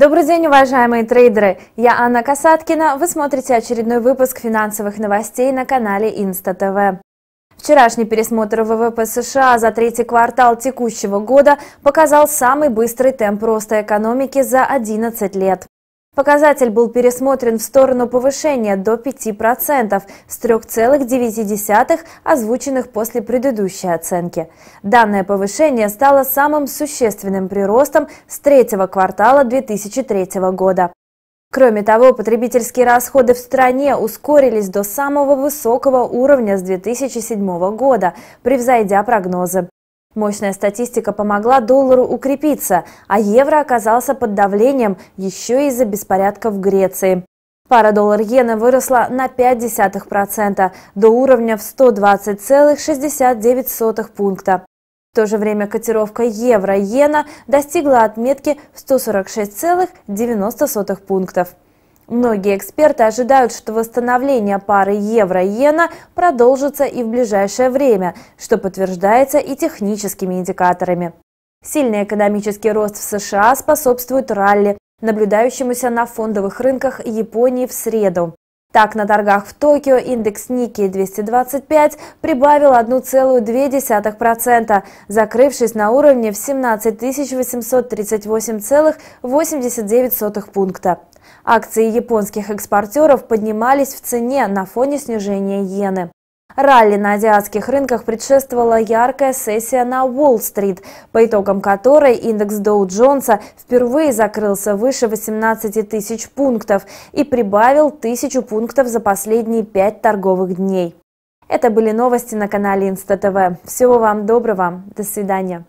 Добрый день, уважаемые трейдеры! Я Анна Касаткина. Вы смотрите очередной выпуск финансовых новостей на канале Инста ТВ. Вчерашний пересмотр ВВП США за третий квартал текущего года показал самый быстрый темп роста экономики за 11 лет. Показатель был пересмотрен в сторону повышения до 5% с 3,9 озвученных после предыдущей оценки. Данное повышение стало самым существенным приростом с третьего квартала 2003 года. Кроме того, потребительские расходы в стране ускорились до самого высокого уровня с 2007 года, превзойдя прогнозы. Мощная статистика помогла доллару укрепиться, а евро оказался под давлением еще из-за беспорядка в Греции. Пара доллар-иена выросла на 0,5% до уровня в 120,69 пункта. В то же время котировка евро-иена достигла отметки в 146,90 пунктов. Многие эксперты ожидают, что восстановление пары евро-иена продолжится и в ближайшее время, что подтверждается и техническими индикаторами. Сильный экономический рост в США способствует ралли, наблюдающемуся на фондовых рынках Японии в среду. Так, на торгах в Токио индекс Никки 225 прибавил 1,2%, закрывшись на уровне в 17 838,89 пункта. Акции японских экспортеров поднимались в цене на фоне снижения иены. Ралли на азиатских рынках предшествовала яркая сессия на Уолл-стрит, по итогам которой индекс Доу Джонса впервые закрылся выше 18 тысяч пунктов и прибавил тысячу пунктов за последние пять торговых дней. Это были новости на канале Инста ТВ. Всего вам доброго. До свидания.